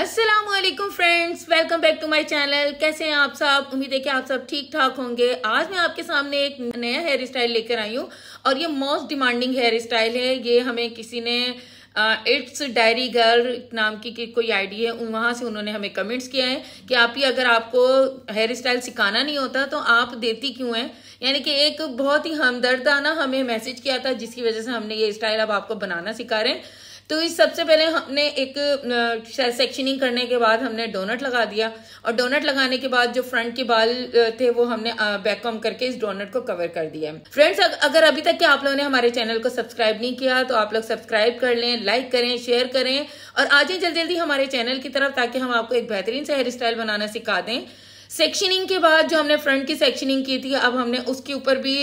अस्सलाम वालेकुम friends welcome back to my channel कैसे हैं आप सब उम्मीद है कि आप सब ठीक ठाक होंगे आज मैं आपके सामने एक नया हेयर स्टाइल लेकर आई हूँ और ये मोस्ट डिमांडिंग हेयर स्टाइल है ये हमें किसी ने इट्स डायरी गर्ल नाम की, की कोई आईडी है वहाँ से उन्होंने हमें कमेंट्स किया है कि आप ही अगर आपको हेयर स्टाइल सिखाना नहीं होता तो आप देती क्यों हैं यानी कि एक बहुत ही हमदर्दाना हमें मैसेज किया था जिसकी वजह से हमने ये स्टाइल अब आपको बनाना सिखा रहे हैं तो इस सबसे पहले हमने एक सेक्शनिंग करने के बाद हमने डोनट लगा दिया और डोनट लगाने के बाद जो फ्रंट के बाल थे वो हमने बैक कॉम करके इस डोनट को कवर कर दिया फ्रेंड्स अगर अभी तक के आप लोगों ने हमारे चैनल को सब्सक्राइब नहीं किया तो आप लोग सब्सक्राइब कर लें लाइक करें शेयर करें और आ जाए जल्दी जल्दी हमारे चैनल की तरफ ताकि हम आपको एक बेहतरीन से हेयर स्टाइल बनाना सिखा दें सेक्शनिंग के बाद जो हमने फ्रंट की सेक्शनिंग की थी अब हमने उसके ऊपर भी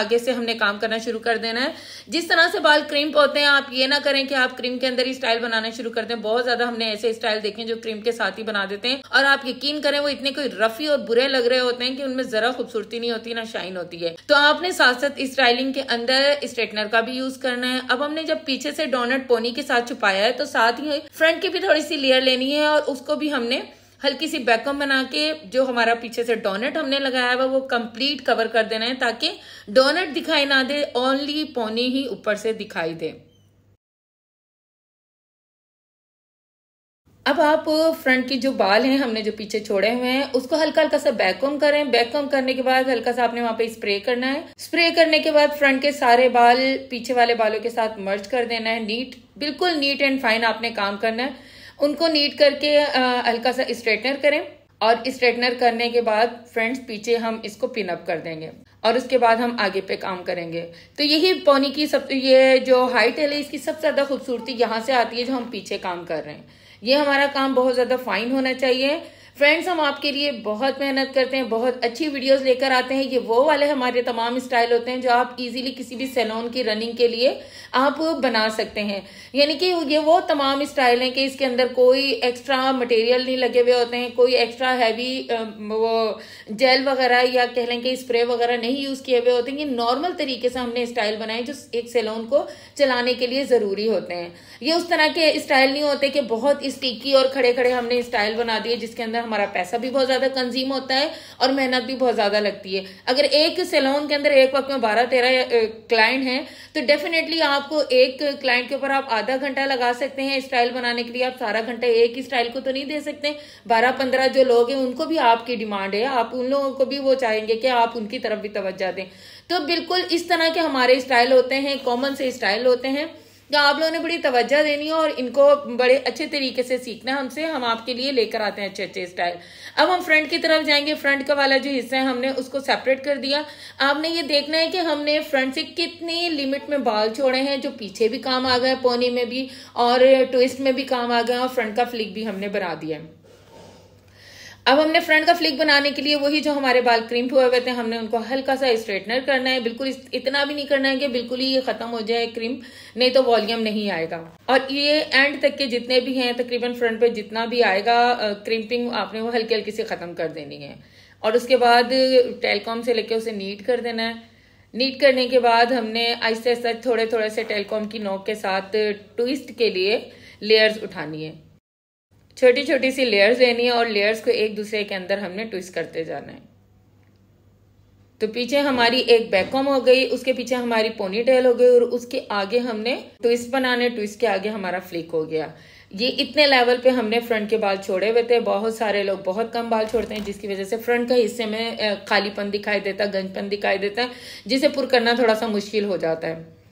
आगे से हमने काम करना शुरू कर देना है जिस तरह से बाल क्रिम्प होते हैं आप ये ना करें कि आप क्रीम के अंदर ही स्टाइल बनाना शुरू कर दें बहुत ज्यादा हमने ऐसे स्टाइल देखे जो क्रीम के साथ ही बना देते हैं और आप यकीन करें वो इतने कोई रफी और बुरे लग रहे होते हैं कि उनमें जरा खूबसूरती नहीं होती ना शाइन होती है तो आपने साथ साथ स्टाइलिंग के अंदर स्ट्रेटनर का भी यूज करना है अब हमने जब पीछे से डोनट पोनी के साथ छुपाया है तो साथ ही फ्रंट की भी थोड़ी सी लेयर लेनी है और उसको भी हमने हल्की सी बैकअप बना के जो हमारा पीछे से डोनेट हमने लगाया हुआ वो कंप्लीट कवर कर देना है ताकि डोनेट दिखाई ना दे ओनली पौनी ही ऊपर से दिखाई दे अब आप फ्रंट के जो बाल हैं हमने जो पीछे छोड़े हुए हैं उसको हल्का हल्का सा बैकअम करें बैकअम करने के बाद हल्का सा आपने वहां पे स्प्रे करना है स्प्रे करने के बाद फ्रंट के सारे बाल पीछे वाले बालों के साथ मर्ज कर देना है नीट बिल्कुल नीट एंड फाइन आपने काम करना है उनको नीट करके हल्का सा स्ट्रेटनर करें और स्ट्रेटनर करने के बाद फ्रेंड्स पीछे हम इसको पिन अप कर देंगे और उसके बाद हम आगे पे काम करेंगे तो यही पौनी की सब ये जो हाइट है इसकी सबसे ज़्यादा खूबसूरती यहाँ से आती है जो हम पीछे काम कर रहे हैं ये हमारा काम बहुत ज़्यादा फाइन होना चाहिए फ्रेंड्स हम आपके लिए बहुत मेहनत करते हैं बहुत अच्छी वीडियोस लेकर आते हैं ये वो वाले हमारे तमाम स्टाइल होते हैं जो आप इजीली किसी भी सैलून की रनिंग के लिए आप बना सकते हैं यानी कि ये वो तमाम स्टाइल हैं कि इसके अंदर कोई एक्स्ट्रा मटेरियल नहीं लगे हुए होते हैं कोई एक्स्ट्रा हैवी वो जेल वगैरह या कह लें कि स्प्रे वगैरह नहीं यूज़ किए हुए होते हैं ये नॉर्मल तरीके से हमने स्टाइल बनाए जो एक सैलून को चलाने के लिए ज़रूरी होते हैं ये उस तरह के स्टाइल नहीं होते कि बहुत स्टिकी और खड़े खड़े हमने स्टाइल बना दिए जिसके अंदर हमारा पैसा भी बहुत ज़्यादा कंज्यूम होता है और मेहनत भी बहुत ज़्यादा लगती है अगर एक सैलून के अंदर एक वक्त में बारह तेरह क्लाइंट हैं तो डेफिनेटली आपको एक क्लाइंट के ऊपर आप आधा घंटा लगा सकते हैं स्टाइल बनाने के लिए आप सारा घंटा एक ही स्टाइल को तो नहीं दे सकते बारह पंद्रह जो लोग हैं उनको भी आपकी डिमांड है आप उन लोगों को भी वो चाहेंगे कि आप उनकी तरफ भी तवज्जा दें तो बिल्कुल इस तरह के हमारे स्टाइल होते हैं कॉमन से स्टाइल होते हैं तो आप लोगों ने बड़ी तवज्जा देनी है और इनको बड़े अच्छे तरीके से सीखना हमसे हम आपके लिए लेकर आते हैं अच्छे अच्छे स्टाइल अब हम फ्रंट की तरफ जाएंगे फ्रंट का वाला जो हिस्सा है हमने उसको सेपरेट कर दिया आपने ये देखना है कि हमने फ्रंट से कितने लिमिट में बाल छोड़े हैं जो पीछे भी काम आ गए पोनी में भी और ट्विस्ट में भी काम आ गया और फ्रंट का फ्लिक भी हमने बना दिया है अब हमने फ्रंट का फ्लिक बनाने के लिए वही जो हमारे बाल क्रिम्प हुए हुए थे हमने उनको हल्का सा स्ट्रेटनर करना है बिल्कुल इतना भी नहीं करना है कि बिल्कुल ही ये खत्म हो जाए क्रिम्प नहीं तो वॉल्यूम नहीं आएगा और ये एंड तक के जितने भी हैं तकरीबन फ्रंट पे जितना भी आएगा क्रिम्पिंग आपने वो हल्की हल्की से ख़त्म कर देनी है और उसके बाद टेलकॉम से लेके उसे नीट कर देना है नीट करने के बाद हमने आहिस्ते आहिस्ते थोड़े थोड़े से टेलकॉम की नोक के साथ ट्विस्ट के लिए लेयर्स उठानी है छोटी छोटी सी लेयर्स लेनी है और लेयर्स को एक दूसरे के अंदर हमने ट्विस्ट करते जाना है तो पीछे हमारी एक बैकॉम हो गई उसके पीछे हमारी पोनी टेल हो गई और उसके आगे हमने ट्विस्ट बनाने ट्विस्ट के आगे हमारा फ्लिक हो गया ये इतने लेवल पे हमने फ्रंट के बाल छोड़े हुए थे बहुत सारे लोग बहुत कम बाल छोड़ते हैं जिसकी वजह से फ्रंट का हिस्से में खालीपन दिखाई देता है गंजपन दिखाई देता है जिसे पुर करना थोड़ा सा मुश्किल हो जाता है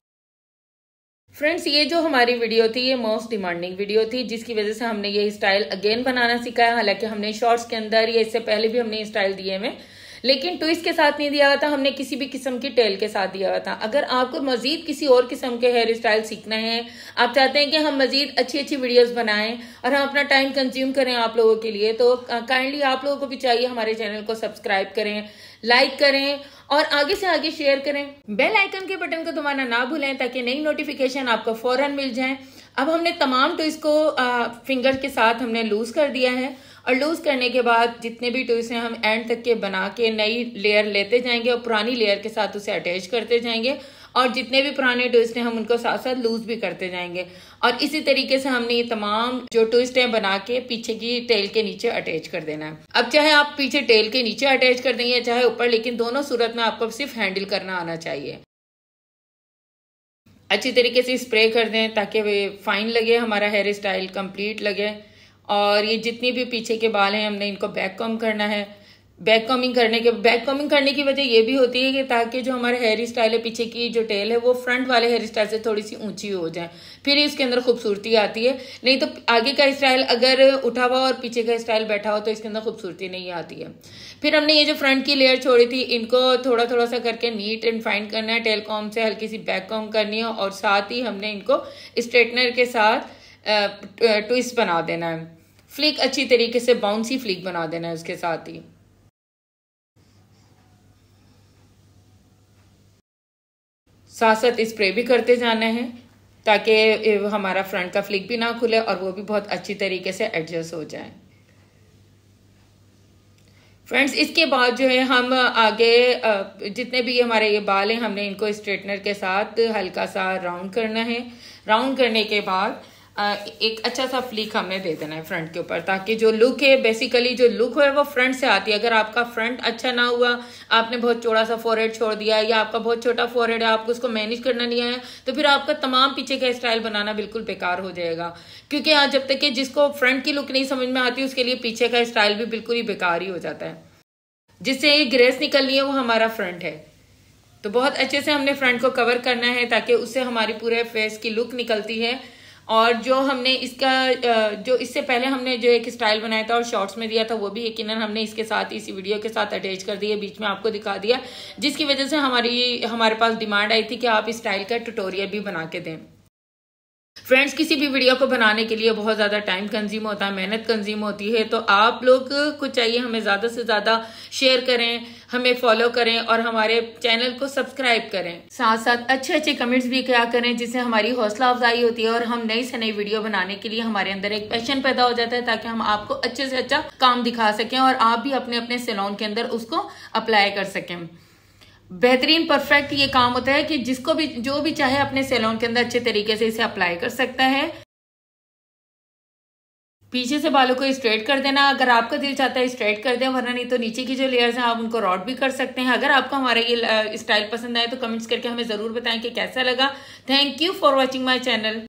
फ्रेंड्स ये जो हमारी वीडियो थी ये मोस्ट डिमांडिंग वीडियो थी जिसकी वजह से हमने ये स्टाइल अगेन बनाना सीखा हालांकि हमने शॉर्ट्स के अंदर या इससे पहले भी हमने स्टाइल दिए हमें लेकिन ट्विस्ट के साथ नहीं दिया हुआ था हमने किसी भी किस्म की टेल के साथ दिया हुआ था अगर आपको मजीद किसी और किस्म के हेयर स्टाइल सीखना है आप चाहते हैं कि हम मजीद अच्छी अच्छी वीडियोस बनाएं और हम अपना टाइम कंज्यूम करें आप लोगों के लिए तो काइंडली आप लोगों को भी चाहिए हमारे चैनल को सब्सक्राइब करें लाइक करें और आगे से आगे शेयर करें बेल आइकन के बटन को दबाना ना भूलें ताकि नई नोटिफिकेशन आपको फौरन मिल जाए अब हमने तमाम ट्विस्ट को आ, फिंगर के साथ हमने लूज कर दिया है और लूज करने के बाद जितने भी ट्विस्ट हैं हम एंड तक के बना के नई लेयर लेते जाएंगे और पुरानी लेयर के साथ उसे अटैच करते जाएंगे और जितने भी पुराने ट्विस्ट हैं हम उनको साथ साथ लूज भी करते जाएंगे और इसी तरीके से हमने ये तमाम जो ट्विस्ट हैं बना के पीछे की टेल के नीचे अटैच कर देना है अब चाहे आप पीछे टेल के नीचे अटैच कर देंगे चाहे ऊपर लेकिन दोनों सूरत में आपको सिर्फ हैंडल करना आना चाहिए अच्छी तरीके से स्प्रे कर दें ताकि वे फाइन लगे हमारा हेयर स्टाइल कंप्लीट लगे और ये जितनी भी पीछे के बाल हैं हमने इनको बैक कम करना है बैक कॉमिंग करने के बैक कॉमिंग करने की वजह ये भी होती है कि ताकि जो हमारे हेयर स्टाइल है पीछे की जो टेल है वो फ्रंट वाले हेयर स्टाइल से थोड़ी सी ऊंची हो जाए फिर ही उसके अंदर खूबसूरती आती है नहीं तो आगे का स्टाइल अगर उठा हुआ और पीछे का स्टाइल बैठा हो तो इसके अंदर खूबसूरती नहीं आती है फिर हमने ये जो फ्रंट की लेयर छोड़ी थी इनको थोड़ा थोड़ा सा करके नीट एंड फाइन करना है टेल कॉम से हल्की सी बैक कॉम करनी है और साथ ही हमने इनको स्ट्रेटनर के साथ ट्विस्ट बना देना है फ्लिक अच्छी तरीके से बाउंसी फ्लिक बना देना है उसके साथ ही साथ साथ स्प्रे भी करते जाना है ताकि हमारा फ्रंट का फ्लिक भी ना खुले और वो भी बहुत अच्छी तरीके से एडजस्ट हो जाए फ्रेंड्स इसके बाद जो है हम आगे जितने भी हमारे ये बाल हैं हमने इनको स्ट्रेटनर के साथ हल्का सा राउंड करना है राउंड करने के बाद एक अच्छा सा फ्लिक हमें दे देना है फ्रंट के ऊपर ताकि जो लुक है बेसिकली जो लुक है वो फ्रंट से आती है अगर आपका फ्रंट अच्छा ना हुआ आपने बहुत चौड़ा सा फोरहेड छोड़ दिया या आपका बहुत छोटा फोरहेड है आपको उसको मैनेज करना नहीं आया तो फिर आपका तमाम पीछे का स्टाइल बनाना बिल्कुल बेकार हो जाएगा क्योंकि आज जब तक कि जिसको फ्रंट की लुक नहीं समझ में आती उसके लिए पीछे का स्टाइल भी बिल्कुल ही बेकार ही हो जाता है जिससे ये ग्रेस निकलनी है वो हमारा फ्रंट है तो बहुत अच्छे से हमने फ्रंट को कवर करना है ताकि उससे हमारी पूरे फेस की लुक निकलती है और जो हमने इसका जो इससे पहले हमने जो एक स्टाइल बनाया था और शॉर्ट्स में दिया था वो भी यकीन हमने इसके साथ इसी वीडियो के साथ अटैच कर दिया बीच में आपको दिखा दिया जिसकी वजह से हमारी हमारे पास डिमांड आई थी कि आप इस स्टाइल का ट्यूटोरियल भी बना के दें फ्रेंड्स किसी भी वीडियो को बनाने के लिए बहुत ज़्यादा टाइम कंज्यूम होता है मेहनत कंज्यूम होती है तो आप लोग को चाहिए हमें ज़्यादा से ज़्यादा शेयर करें हमें फॉलो करें और हमारे चैनल को सब्सक्राइब करें साथ साथ अच्छे अच्छे कमेंट्स भी क्या करें जिससे हमारी हौसला अफजाई होती है और हम नई से नई वीडियो बनाने के लिए हमारे अंदर एक पैशन पैदा हो जाता है ताकि हम आपको अच्छे से अच्छा काम दिखा सकें और आप भी अपने अपने सेलोन के अंदर उसको अप्लाई कर सकें बेहतरीन परफेक्ट ये काम होता है कि जिसको भी जो भी चाहे अपने सैलून के अंदर अच्छे तरीके से इसे अप्लाई कर सकता है पीछे से बालों को स्ट्रेट कर देना अगर आपका दिल चाहता है स्ट्रेट कर दें वरना नहीं तो नीचे की जो लेयर्स हैं आप उनको रॉड भी कर सकते हैं अगर आपको हमारा ये स्टाइल पसंद आए तो कमेंट्स करके हमें ज़रूर बताएं कि कैसा लगा thank you for watching my channel